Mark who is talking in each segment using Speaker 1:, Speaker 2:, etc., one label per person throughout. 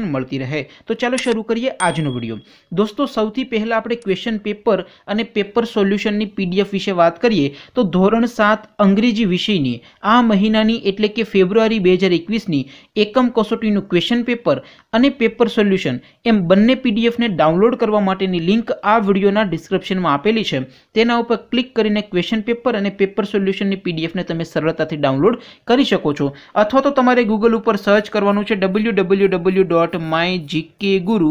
Speaker 1: information મળતી રહે તો ચાલો શરૂ કરીએ આજનો વિડીયો દોસ્તો સૌથી પહેલાં આપણે ક્વેશ્ચન પેપર અને પેપર સોલ્યુશનની પીડીએફ વિશે વાત કરીએ તો ધોરણ સાત અંગ્રેજી વિષયની આ મહિનાની એટલે કે ફેબ્રુઆરી બે હજાર એકવીસની એકમ કસોટીનું ક્વેશ્ચન પેપર અને પેપર સોલ્યુશન એમ બંને પીડીએફને ડાઉનલોડ કરવા માટેની લિંક આ વિડીયોના ડિસ્ક્રિપ્શનમાં આપેલી છે તેના ઉપર ક્લિક કરીને ક્વેશ્ચન પેપર અને પેપર સોલ્યુશનની પીડીએફને તમે સરળતાથી ડાઉનલોડ કરી શકો છો અથવા તો તમારે ગૂગલ ઉપર સર્ચ કરવાનું છે W W W dot my GK guru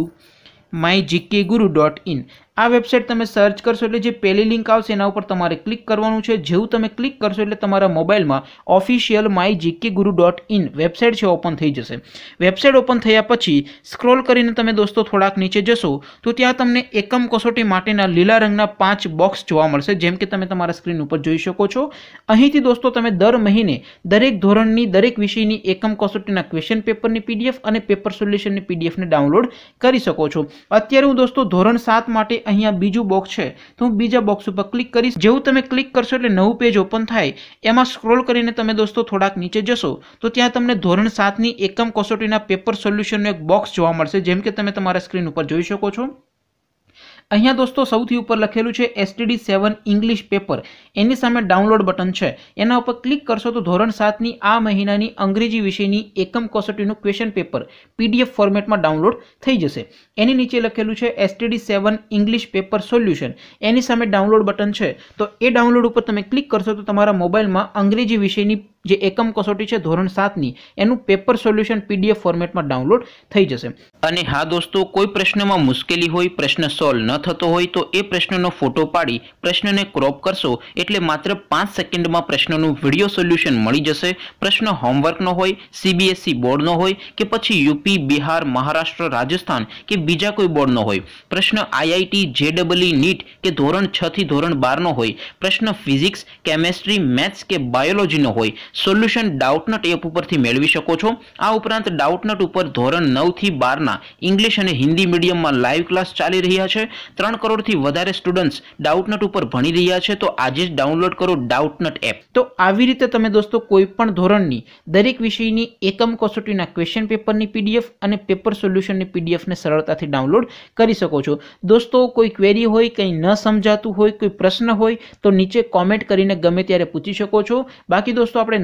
Speaker 1: my GK guru dot in આ વેબસાઇટ તમે સર્ચ કરશો એટલે જે પહેલી લિંક આવશે એના ઉપર તમારે ક્લિક કરવાનું છે જેવું તમે ક્લિક કરશો એટલે તમારા મોબાઈલમાં official my GK guru dot in website છે ઓપન થઈ જશે વેબસાઇટ ઓપન થયા પછી સ્ક્રોલ કરીને તમે દોસ્તો થોડાક નીચે જશો તો ત્યાં તમને એકમ કસોટી માટેના લીલા રંગના પાંચ બોક્સ જોવા મળશે જેમ કે તમે તમારા સ્ક્રીન ઉપર જોઈ શકો છો અહીંથી દોસ્તો તમે દર મહિને દરેક ધોરણની દરેક વિષયની એકમ કસોટીના ક્વેશ્ચન પેપરની પીડીએફ અને પેપર સોલ્યુશનની પીડીએફને ડાઉનલોડ કરી શકો છો અત્યારે હું દોસ્તો ધોરણ સાત માટે અહીંયા બીજું બોક્સ છે તો હું બીજા બોક્સ ઉપર ક્લિક કરીશ જેવું તમે ક્લિક કરશો એટલે નવું પેજ ઓપન થાય એમાં સ્ક્રોલ કરીને તમે દોસ્તો થોડાક નીચે જશો તો ત્યાં તમને ધોરણ સાતની એકમ કસોટીના પેપર સોલ્યુશનનો એક બોક્સ જોવા મળશે જેમ કે તમે તમારા સ્ક્રીન ઉપર જોઈ શકો છો અહીંયા દોસ્તો સૌથી ઉપર લખેલું છે એસટીડી સેવન ઇંગ્લિશ પેપર એની સામે ડાઉનલોડ બટન છે એના ઉપર ક્લિક કરશો તો ધોરણ સાતની આ મહિનાની અંગ્રેજી વિષયની એકમ કોસોટીનું ક્વેશ્ચન પેપર પીડીએફ ફોર્મેટમાં ડાઉનલોડ થઈ જશે એની નીચે લખેલું છે STD seven English paper solution એની સામે ડાઉનલોડ બટન છે તો એ ડાઉનલોડ ઉપર તમે ક્લિક કરશો તો તમારા મોબાઈલમાં અંગ્રેજી વિષયની જે એકમ કસોટી છે ધોરણ સાતની એનું પેપર સોલ્યુશન પીડીએફ ફોર્મેટમાં ડાઉનલોડ થઈ જશે અને હા દોસ્તો કોઈ પ્રશ્નમાં મુશ્કેલી હોય પ્રશ્ન સોલ્વ ન થતો હોય તો એ પ્રશ્નનો ફોટો પાડી પ્રશ્નને ક્રોપ કરશો એટલે માત્ર પાંચ સેકન્ડમાં પ્રશ્નનું વિડીયો સોલ્યુશન મળી જશે પ્રશ્ન હોમવર્કનો હોય સીબીએસઈ બોર્ડનો e હોય કે પછી યુપી બિહાર મહારાષ્ટ્ર રાજસ્થાન કે બીજા કોઈ બોર્ડનો હોય પ્રશ્ન આઈઆઈટી જેડબલઈ નીટ કે ધોરણ છથી ધોરણ બારનો હોય પ્રશ્ન ફિઝિક્સ કેમેસ્ટ્રી મેથ્સ કે બાયોલોજીનો હોય સોલ્યુશન ડાઉટનટ એપ ઉપરથી મેળવી શકો છો આ ઉપરાંત ડાઉટનટ ઉપર ધોરણ નવથી બારના ઇંગ્લિશ અને હિન્દી મીડિયમમાં લાઈવ ક્લાસ ચાલી રહ્યા છે ત્રણ કરોડથી વધારે સ્ટુડન્ટ્સ ડાઉટનટ ઉપર ભણી રહ્યા છે તો આજે જ ડાઉનલોડ કરો ડાઉટનટ એપ તો આવી રીતે તમે દોસ્તો કોઈ પણ ધોરણની દરેક વિષયની એકમ કસોટીના ક્વેશ્ચન પેપરની પીડીએફ અને પેપર સોલ્યુશનની પીડીએફને સરળતાથી ડાઉનલોડ કરી શકો છો દોસ્તો કોઈ ક્વેરી હોય કંઈ ન સમજાતું હોય કોઈ પ્રશ્ન હોય તો નીચે કોમેન્ટ કરીને ગમે ત્યારે પૂછી શકો છો બાકી દોસ્તો આપણે